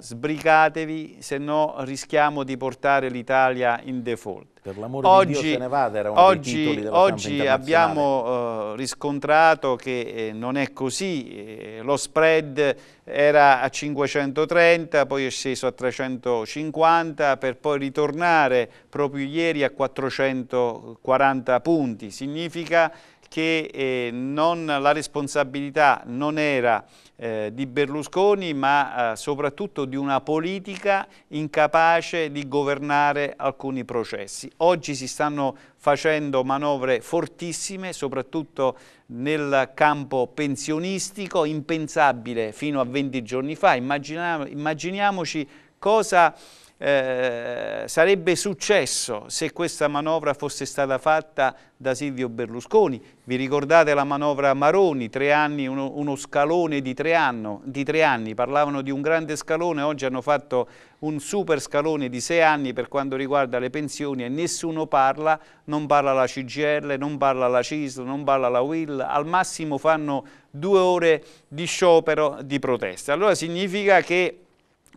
sbrigatevi, se no rischiamo di portare l'Italia in default. Per l'amore oggi, di Dio se ne vada, era uno oggi, oggi abbiamo eh, riscontrato che eh, non è così, eh, lo spread era a 530, poi è sceso a 350 per poi ritornare proprio ieri a 440 punti, significa che eh, non, la responsabilità non era eh, di Berlusconi ma eh, soprattutto di una politica incapace di governare alcuni processi. Oggi si stanno facendo manovre fortissime soprattutto nel campo pensionistico, impensabile fino a 20 giorni fa. Immagina, immaginiamoci cosa eh, sarebbe successo se questa manovra fosse stata fatta da Silvio Berlusconi. Vi ricordate la manovra Maroni, anni, uno, uno, scalone di tre, anno, di tre, anni, parlavano di un grande scalone, oggi hanno fatto un super scalone di sei anni per quanto riguarda le pensioni e nessuno parla, non parla la CGL, non parla la CISL, non parla la WIL, al massimo fanno due ore di sciopero di protesta. Allora significa che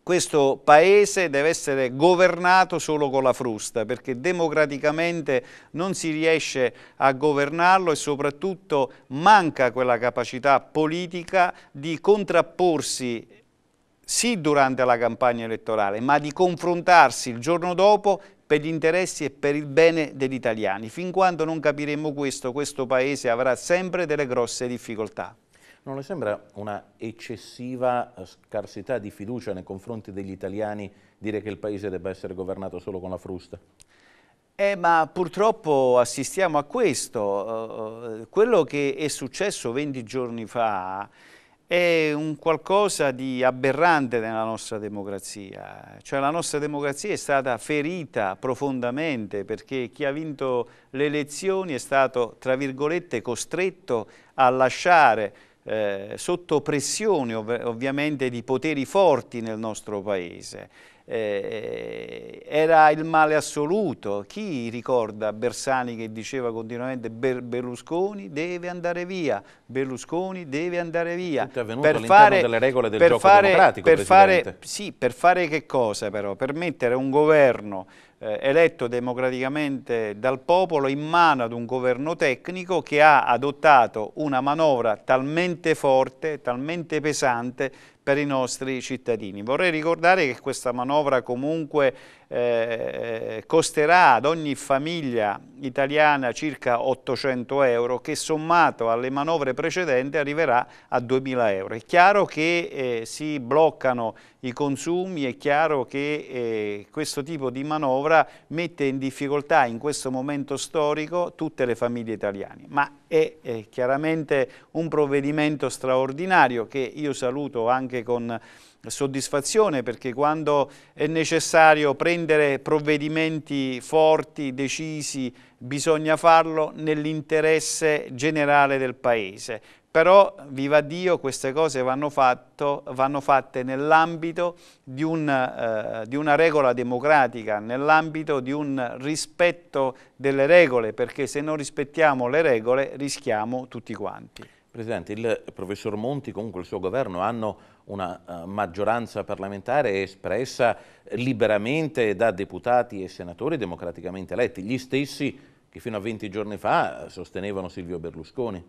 questo paese deve essere governato solo con la frusta perché democraticamente non si riesce a governarlo e soprattutto manca quella capacità politica di contrapporsi sì durante la campagna elettorale ma di confrontarsi il giorno dopo per gli interessi e per il bene degli italiani. Fin quando non capiremo questo, questo Paese avrà sempre delle grosse difficoltà. Non le sembra una eccessiva eh, scarsità di fiducia nei confronti degli italiani dire che il paese debba essere governato solo con la frusta? Eh, ma purtroppo assistiamo a questo. Eh, eh, quello che è successo 20 giorni fa è un qualcosa di aberrante nella nostra democrazia. Cioè la nostra democrazia è stata ferita profondamente perché chi ha vinto le elezioni è stato, tra virgolette, costretto a lasciare eh, sotto pressione ov ovviamente di poteri forti nel nostro paese. Eh, eh, era il male assoluto. Chi ricorda Bersani che diceva continuamente Ber Berlusconi deve andare via, Berlusconi deve andare via. Per fare, delle regole del per gioco fare, democratico, per fare, sì, per fare che cosa però? Per mettere un governo eh, eletto democraticamente dal popolo in mano ad un governo tecnico che ha adottato una manovra talmente forte, talmente pesante per i nostri cittadini. Vorrei ricordare che questa manovra comunque eh, costerà ad ogni famiglia italiana circa 800 euro che sommato alle manovre precedenti arriverà a 2.000 euro. È chiaro che eh, si bloccano i consumi, è chiaro che eh, questo tipo di manovra mette in difficoltà in questo momento storico tutte le famiglie italiane, ma è eh, chiaramente un provvedimento straordinario che io saluto anche con soddisfazione perché quando è necessario prendere provvedimenti forti, decisi, bisogna farlo nell'interesse generale del Paese però viva Dio queste cose vanno, fatto, vanno fatte nell'ambito di, un, eh, di, una regola democratica, nell'ambito di un rispetto delle regole, perché se non rispettiamo le regole rischiamo tutti quanti. Presidente, il professor Monti comunque il suo governo hanno una eh, maggioranza parlamentare espressa liberamente da deputati e senatori democraticamente eletti, gli stessi che fino a 20 giorni fa sostenevano Silvio Berlusconi.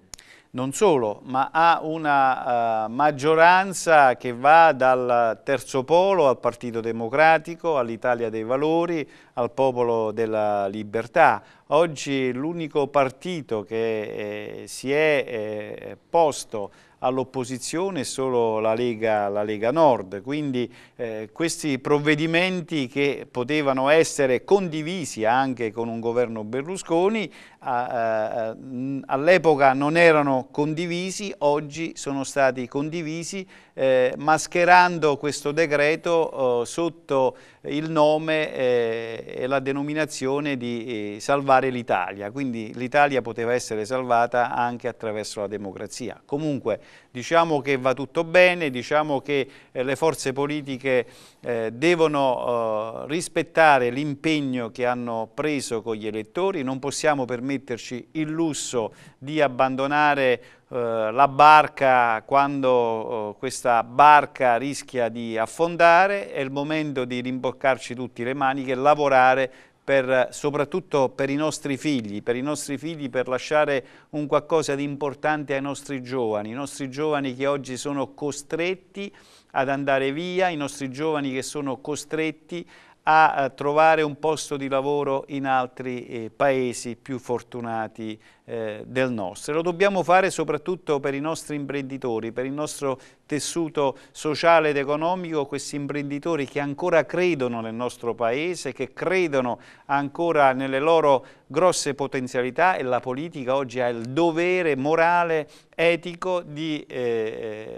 Non solo, ma ha una uh, maggioranza che va dal terzo polo al Partito Democratico, all'Italia dei Valori, al Popolo della Libertà. Oggi l'unico partito che eh, si è eh, posto all'opposizione e solo la Lega, la Lega, Nord. Quindi eh, questi provvedimenti che potevano essere condivisi anche con un governo Berlusconi, all'epoca non erano condivisi, oggi sono stati condivisi, eh, mascherando questo decreto eh, sotto il nome eh, e la denominazione di eh, salvare l'Italia, quindi l'Italia poteva essere salvata anche attraverso la democrazia. Comunque diciamo che va tutto bene, diciamo che eh, le forze politiche eh, devono eh, rispettare l'impegno che hanno preso con gli elettori, non possiamo permetterci il lusso di abbandonare eh, la barca, quando eh, questa barca rischia di affondare, è il momento di rimboccarci tutti le maniche, e lavorare per, eh, soprattutto per i nostri figli, per i nostri figli per lasciare un qualcosa di importante ai nostri giovani, i nostri giovani che oggi sono costretti ad andare via, i nostri giovani che sono costretti a trovare un posto di lavoro in altri paesi più fortunati eh, del nostro. Lo dobbiamo fare soprattutto per i nostri imprenditori, per il nostro tessuto sociale ed economico, questi imprenditori che ancora credono nel nostro Paese, che credono ancora nelle loro grosse potenzialità e la politica oggi ha il dovere morale, etico di eh,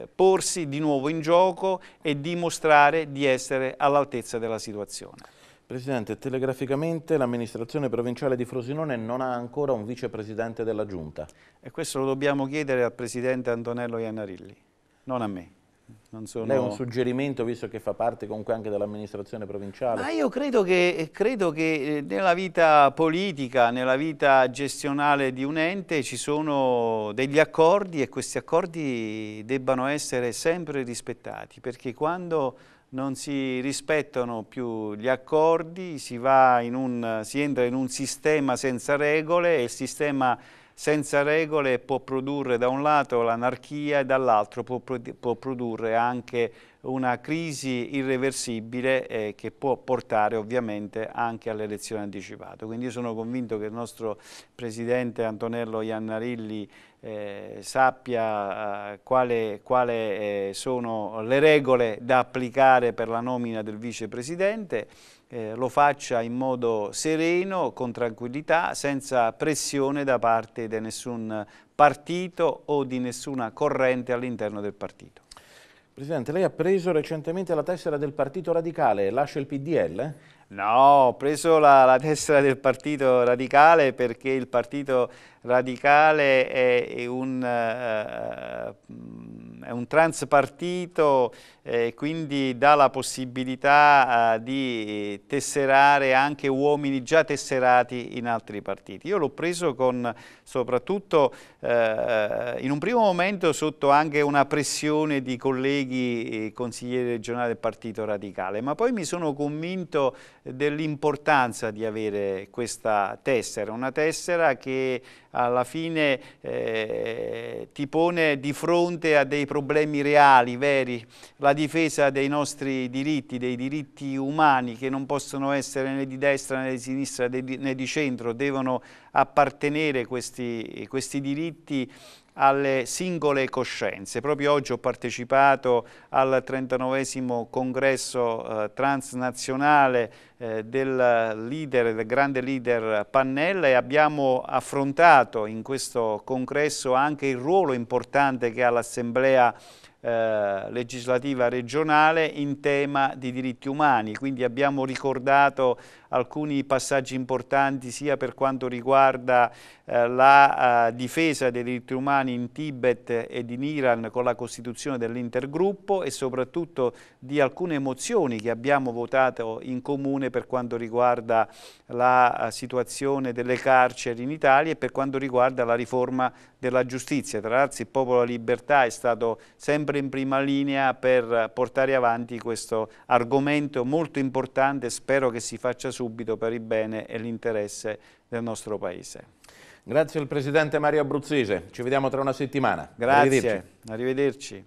eh porsi di nuovo in gioco e dimostrare di essere all'altezza della situazione. Presidente, telegraficamente l'amministrazione provinciale di Frosinone non ha ancora un vicepresidente della Giunta. E questo lo dobbiamo chiedere al Presidente Antonello Iannarilli, non a me. Non sono... Lei un suggerimento, visto che fa parte comunque anche dell'amministrazione provinciale? Ma ah, io credo che, credo che, eh, nella vita politica, nella vita gestionale di un ente ci sono degli accordi e questi accordi debbano essere sempre rispettati, perché quando non si rispettano più gli accordi, si, un, si entra in un sistema senza regole e il sistema senza regole può produrre da un lato l'anarchia e dall'altro può, può, produrre anche una crisi irreversibile eh, che può portare ovviamente anche all'elezione anticipata. Quindi io sono convinto che il nostro Presidente Antonello Iannarilli eh, sappia eh, quale, quale eh, sono le regole da applicare per la nomina del Vicepresidente eh, lo faccia in modo sereno, con tranquillità, senza pressione da parte di nessun partito o di nessuna corrente all'interno del partito. Presidente, lei ha preso recentemente la tessera del Partito Radicale, lascia il PDL? No, ho preso la, la, tessera del Partito Radicale perché il Partito Radicale è, è un... Uh, è un transpartito, eh, quindi dà la possibilità eh, di tesserare anche uomini già tesserati in altri partiti. Io l'ho preso con, soprattutto eh, eh in un primo momento sotto anche una pressione di colleghi eh, consiglieri regionali del Partito Radicale, ma poi mi sono convinto dell'importanza di avere questa tessera, una tessera che alla fine eh, ti pone di fronte a dei problemi reali, veri, la difesa dei nostri diritti, dei diritti umani che non possono essere né di destra né di sinistra né di centro, devono appartenere questi, questi diritti alle singole coscienze. Proprio oggi ho partecipato al 39 congresso eh, transnazionale eh, del leader, del grande leader Pannella e abbiamo affrontato in questo congresso anche il ruolo importante che ha l'Assemblea eh, legislativa regionale in tema di diritti umani, quindi abbiamo ricordato alcuni passaggi importanti sia per quanto riguarda eh, la eh, difesa dei diritti umani in Tibet ed in Iran con la costituzione dell'intergruppo e soprattutto di alcune mozioni che abbiamo votato in comune situazione per quanto riguarda la eh, situazione delle carceri in Italia e per quanto riguarda la riforma della giustizia. Tra l'altro il Popolo della Libertà è stato sempre in prima linea per portare avanti questo argomento molto importante, spero che si faccia subito per il bene e l'interesse del nostro Paese. Grazie al Presidente Mario Abruzzese, ci vediamo tra una settimana. Grazie, arrivederci. arrivederci.